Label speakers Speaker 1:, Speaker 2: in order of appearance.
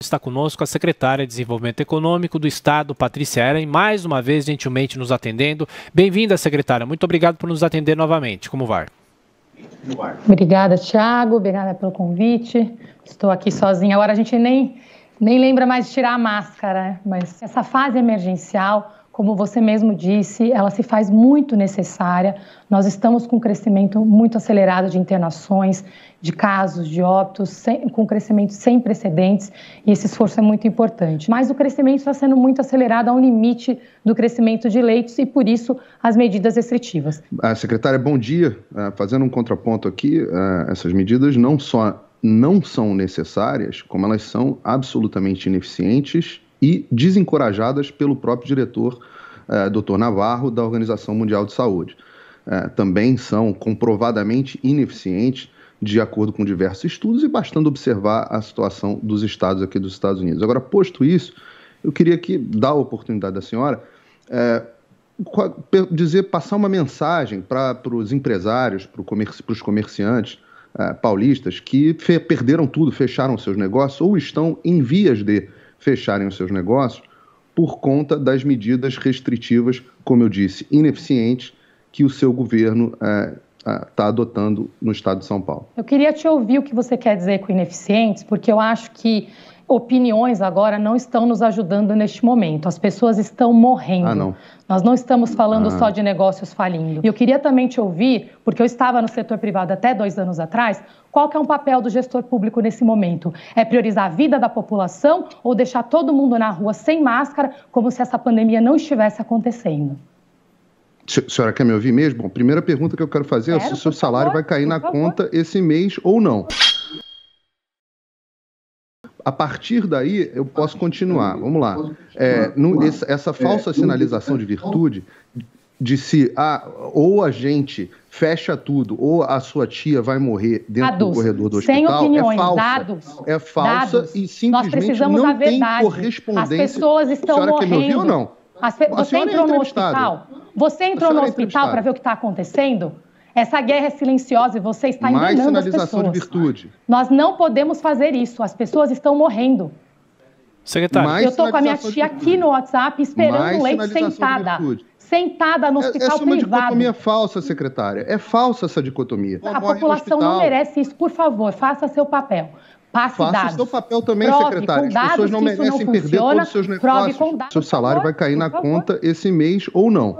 Speaker 1: Está conosco a secretária de Desenvolvimento Econômico do Estado, Patrícia Eren, mais uma vez gentilmente nos atendendo. Bem-vinda, secretária. Muito obrigado por nos atender novamente. Como vai?
Speaker 2: Obrigada, Tiago. Obrigada pelo convite. Estou aqui sozinha. Agora a gente nem, nem lembra mais de tirar a máscara, né? mas essa fase emergencial como você mesmo disse, ela se faz muito necessária. Nós estamos com um crescimento muito acelerado de internações, de casos, de óbitos, sem, com um crescimento sem precedentes, e esse esforço é muito importante. Mas o crescimento está sendo muito acelerado ao limite do crescimento de leitos e, por isso, as medidas restritivas.
Speaker 1: A secretária, bom dia. Ah, fazendo um contraponto aqui, ah, essas medidas não só não são necessárias, como elas são absolutamente ineficientes e desencorajadas pelo próprio diretor, eh, é, Dr. Navarro, da Organização Mundial de Saúde. É, também são comprovadamente ineficientes, de acordo com diversos estudos, e bastando observar a situação dos estados aqui dos Estados Unidos. Agora, posto isso, eu queria que dar a oportunidade da senhora é, dizer, passar uma mensagem para os empresários, para comerci, os comerciantes paulistas que perderam tudo, fecharam seus negócios ou estão em vias de fecharem os seus negócios por conta das medidas restritivas, como eu disse, ineficientes que o seu governo está é, é tá adotando no estado de São Paulo.
Speaker 2: Eu queria te ouvir o que você quer dizer com ineficientes, porque eu acho que opiniões agora não estão nos ajudando neste momento. As pessoas estão morrendo. Ah, não. Nós não estamos falando ah. só de negócios falindo. E eu queria também te ouvir, porque eu estava no setor privado até dois anos atrás, qual que é o um papel do gestor público nesse momento? É priorizar a vida da população ou deixar todo mundo na rua sem máscara, como se essa pandemia não estivesse acontecendo?
Speaker 1: A senhora quer me ouvir mesmo? Bom, primeira pergunta que eu quero fazer quero, é se o seu salário favor, vai cair na favor. conta esse mês ou não a partir daí eu posso continuar. Vamos lá. É, no, essa é, falsa sinalização de virtude de se ah, ou a gente fecha tudo ou a sua tia vai morrer dentro dados, do corredor do hospital sem é opiniões, é falsa, dados, é falsa dados. e simplesmente não tem correspondência. As pessoas estão a senhora morrendo. Quer me ouvir ou não?
Speaker 2: Pe... Você entrou no hospital? Você entrou no é hospital para ver o que está acontecendo? Essa guerra é silenciosa e você está Mais enganando as pessoas. Mais sinalização de virtude. Nós não podemos fazer isso. As pessoas estão morrendo.
Speaker 1: Secretário, Mais eu estou com a minha tia
Speaker 2: aqui no WhatsApp esperando Mais o leite sentada. Sentada no é, hospital privado. Essa é uma privado. dicotomia
Speaker 1: falsa, secretária. É falsa essa dicotomia. A Morre população não
Speaker 2: merece isso. Por favor, faça seu papel. Passe Faça dados. Faça seu papel
Speaker 1: também, prove secretário. As pessoas não merecem não funciona, perder todos os seus negócios. Seu salário vai cair na conta esse mês ou não.